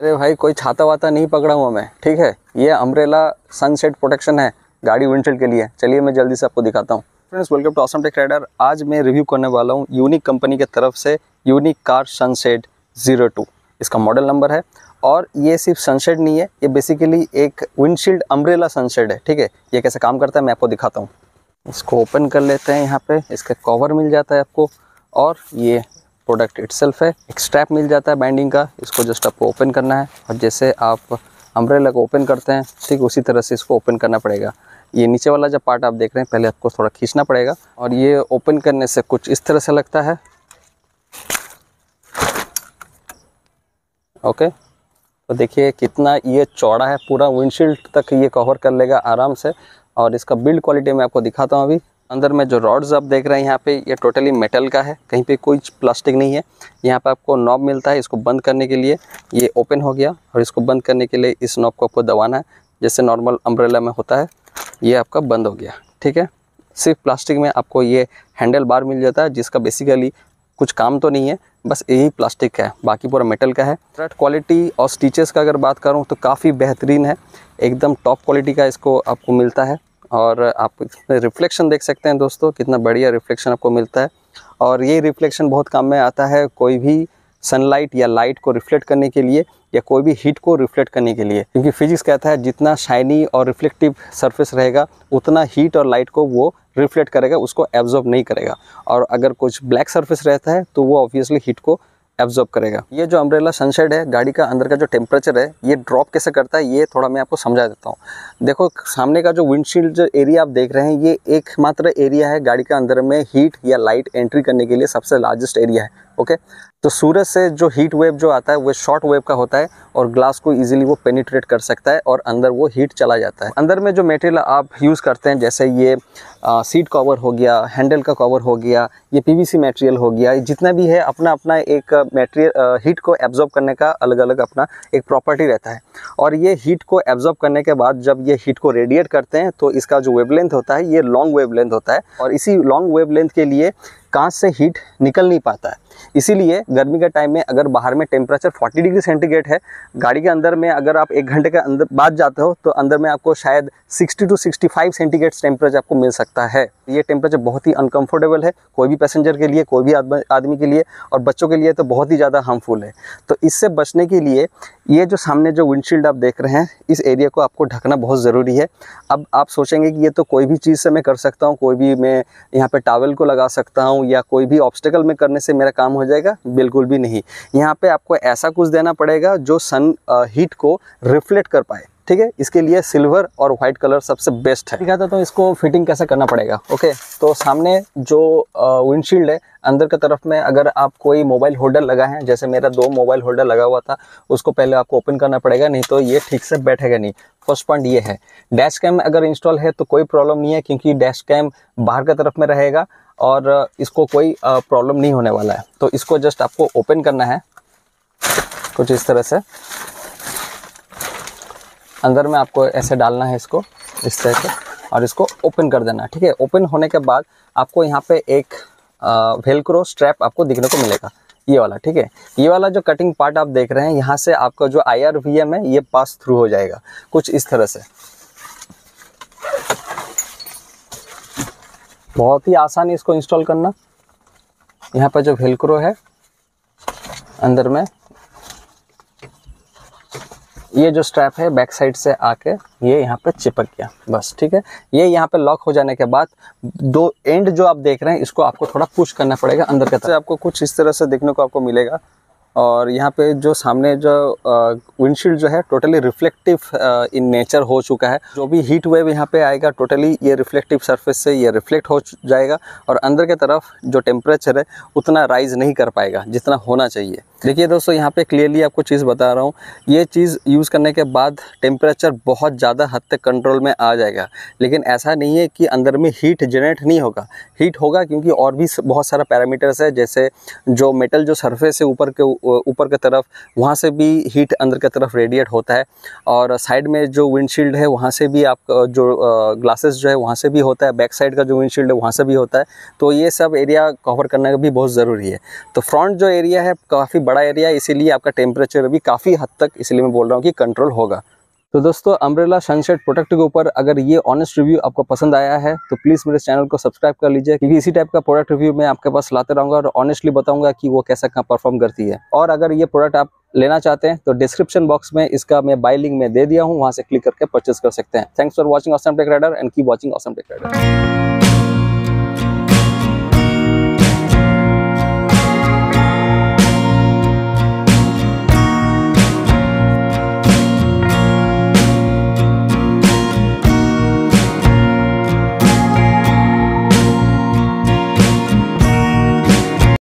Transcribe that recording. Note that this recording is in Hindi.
अरे भाई कोई छाता वाता नहीं पकड़ा हुआ मैं ठीक है ये अम्ब्रेला सनसेट प्रोटेक्शन है गाड़ी विंडशील्ड के लिए चलिए मैं जल्दी से आपको दिखाता हूँ friends welcome to awesome tech rider आज मैं रिव्यू करने वाला हूँ यूनिक कंपनी के तरफ से unique car sunset zero two इसका मॉडल नंबर है और ये सिर्फ सनसेट नहीं है ये बेसिकली एक विंडशील्ड अम्ब्रेला सनसेट है ठीक है ये कैसे काम करता है मैं आपको दिखाता हूँ इसको ओपन कर लेते हैं यहाँ पे इसका कवर मिल जाता है आपको और ये प्रोडक्ट इट्सल्फ है एक स्ट्रैप मिल जाता है बाइंडिंग का इसको जस्ट आपको ओपन करना है और जैसे आप अम्ब्रेला को ओपन करते हैं ठीक उसी तरह से इसको ओपन करना पड़ेगा ये नीचे वाला जो पार्ट आप देख रहे हैं पहले आपको थोड़ा खींचना पड़ेगा और ये ओपन करने से कुछ इस तरह से लगता है ओके तो देखिए कितना ये चौड़ा है पूरा विंडशील्ड तक ये कवर कर लेगा आराम से और इसका बिल्ड क्वालिटी मैं आपको दिखाता हूँ अभी अंदर में जो रॉड्स आप देख रहे हैं यहाँ पे ये टोटली मेटल का है कहीं पे कोई प्लास्टिक नहीं है यहाँ पे आपको नॉब मिलता है इसको बंद करने के लिए ये ओपन हो गया और इसको बंद करने के लिए इस नॉब को आपको दबाना है जैसे नॉर्मल अम्ब्रेला में होता है ये आपका बंद हो गया ठीक है सिर्फ प्लास्टिक में आपको ये हैंडल बार मिल जाता है जिसका बेसिकली कुछ काम तो नहीं है बस यही प्लास्टिक का है बाकी पूरा मेटल का है रट क्वालिटी और स्टिचेस का अगर बात करूँ तो काफ़ी बेहतरीन है एकदम टॉप क्वालिटी का इसको आपको मिलता है और आप रिफ्लेक्शन देख सकते हैं दोस्तों कितना बढ़िया रिफ्लेक्शन आपको मिलता है और ये रिफ्लेक्शन बहुत काम में आता है कोई भी सनलाइट या लाइट को रिफ्लेक्ट करने के लिए या कोई भी हीट को रिफ्लेक्ट करने के लिए क्योंकि फिजिक्स कहता है जितना शाइनी और रिफ्लेक्टिव सरफेस रहेगा उतना हीट और लाइट को वो रिफ्लेक्ट करेगा उसको एब्जॉर्ब नहीं करेगा और अगर कुछ ब्लैक सरफेस रहता है तो वो ऑब्वियसली हीट को एब्जॉर्ब करेगा ये जो अम्ब्रेला सनशेड है गाड़ी का अंदर का जो टेम्परेचर है ये ड्रॉप कैसे करता है ये थोड़ा मैं आपको समझा देता हूँ देखो सामने का जो विंडशील्ड जो एरिया आप देख रहे हैं ये एकमात्र एरिया है गाड़ी के अंदर में हीट या लाइट एंट्री करने के लिए सबसे लार्जेस्ट एरिया है ओके तो सूरज से जो हीट वेव जो आता है वो शॉर्ट वेव का होता है और ग्लास को इजीली वो पेनिट्रेट कर सकता है और अंदर वो हीट चला जाता है अंदर में जो मटेरियल आप यूज़ करते हैं जैसे ये आ, सीट कवर हो गया हैंडल का कवर हो गया ये पीवीसी मटेरियल हो गया जितना भी है अपना अपना एक मटेरियल हीट को एब्जॉर्ब करने का अलग अलग अपना एक प्रॉपर्टी रहता है और ये हीट को एब्जॉर्ब करने के बाद जब ये हीट को रेडिएट करते हैं तो इसका जो वेवलेंथ होता है ये लॉन्ग वेवलेंथ होता है और इसी लॉन्ग वेवलेंथ के लिए कांच से हीट निकल नहीं पाता है इसीलिए गर्मी के टाइम में अगर बाहर में टेम्परेचर 40 डिग्री सेंटीग्रेड है गाड़ी के अंदर में अगर आप एक घंटे के अंदर बाद जाते हो तो अंदर में आपको शायद 60 टू 65 सेंटीग्रेड टेम्परेचर आपको मिल सकता है ये टेम्परेचर बहुत ही अनकम्फर्टेबल है कोई भी पैसेंजर के लिए कोई भी आदमी के लिए और बच्चों के लिए तो बहुत ही ज़्यादा हार्मफुल है तो इससे बचने के लिए ये जो सामने जो विंडशील्ड आप देख रहे हैं इस एरिया को आपको ढकना बहुत ज़रूरी है अब आप सोचेंगे कि ये तो कोई भी चीज़ से मैं कर सकता हूँ कोई भी मैं यहाँ पर टावल को लगा सकता हूँ हूँ या कोई भी ऑब्स्टिकल में करने से मेरा काम हो जाएगा बिल्कुल भी नहीं यहाँ पे आपको ऐसा कुछ देना पड़ेगा जो सन हीट को रिफ्लेक्ट कर पाए ठीक है इसके लिए सिल्वर और व्हाइट कलर सबसे बेस्ट है दिखाता तो इसको फिटिंग कैसे करना पड़ेगा ओके तो सामने जो विंडशील्ड है अंदर की तरफ में अगर आप कोई मोबाइल होल्डर लगा है जैसे मेरा दो मोबाइल होल्डर लगा हुआ था उसको पहले आपको ओपन करना पड़ेगा नहीं तो ये ठीक से बैठेगा नहीं फर्स्ट पॉइंट ये है डैश कैम अगर इंस्टॉल है तो कोई प्रॉब्लम नहीं है क्योंकि डैश कैम बाहर की तरफ में रहेगा और इसको कोई प्रॉब्लम नहीं होने वाला है तो इसको जस्ट आपको ओपन करना है कुछ इस तरह से अंदर में आपको ऐसे डालना है इसको इस तरह से और इसको ओपन कर देना ठीक है ओपन होने के बाद आपको यहाँ पे एक वेलक्रो स्ट्रैप आपको दिखने को मिलेगा ये वाला ठीक है ये वाला जो कटिंग पार्ट आप देख रहे हैं यहाँ से आपका जो आई है ये पास थ्रू हो जाएगा कुछ इस तरह से बहुत ही आसान है इसको इंस्टॉल करना यहाँ पर जो वेलक्रो है अंदर में ये जो स्ट्रैप है बैक साइड से आके ये यहाँ पे चिपक गया बस ठीक है ये यहाँ पे लॉक हो जाने के बाद दो एंड जो आप देख रहे हैं इसको आपको थोड़ा पुश करना पड़ेगा अंदर तरफ आपको कुछ इस तरह से देखने को आपको मिलेगा और यहाँ पे जो सामने जो विंडशील्ड जो है टोटली रिफ्लेक्टिव इन नेचर हो चुका है जो भी हीट वेव यहाँ पे आएगा टोटली ये रिफ्लेक्टिव सरफेस से ये रिफ्लेक्ट हो जाएगा और अंदर के तरफ जो टेम्परेचर है उतना राइज नहीं कर पाएगा जितना होना चाहिए देखिए दोस्तों यहाँ पे क्लियरली आपको चीज़ बता रहा हूँ ये चीज़ यूज़ करने के बाद टेम्परेचर बहुत ज़्यादा हद तक कंट्रोल में आ जाएगा लेकिन ऐसा नहीं है कि अंदर में हीट जनरेट नहीं होगा हीट होगा क्योंकि और भी बहुत सारा पैरामीटर्स है जैसे जो मेटल जो सरफेस है ऊपर के ऊपर की तरफ वहाँ से भी हीट अंदर की तरफ रेडिएट होता है और साइड में जो विंडशील्ड है वहाँ से भी आप जो ग्लासेस जो है वहाँ से भी होता है बैक साइड का जो विंडशील्ड है वहाँ से भी होता है तो ये सब एरिया कवर करना भी बहुत ज़रूरी है तो फ्रंट जो एरिया है काफ़ी बड़ा एरिया है इसीलिए आपका टेम्परेचर भी काफ़ी हद तक इसलिए मैं बोल रहा हूँ कि कंट्रोल होगा तो दोस्तों अम्ब्रेला सनसेट प्रोडक्ट के ऊपर अगर ये ऑनेस्ट रिव्यू आपको पसंद आया है तो प्लीज़ मेरे चैनल को सब्सक्राइब कर लीजिए क्योंकि इसी टाइप का प्रोडक्ट रिव्यू मैं आपके पास लाते रहूँगा और ऑनेस्टली बताऊँगा कि वो कैसा कहाँ परफॉर्म करती है और अगर ये प्रोडक्ट आप लेना चाहते हैं तो डिस्क्रिप्शन बॉक्स में इसका मैं बाई लिंक में दे दिया हूँ वहाँ से क्लिक करके परचेज कर सकते हैं thanks for watching awesome tech rider and keep watching awesome tech rider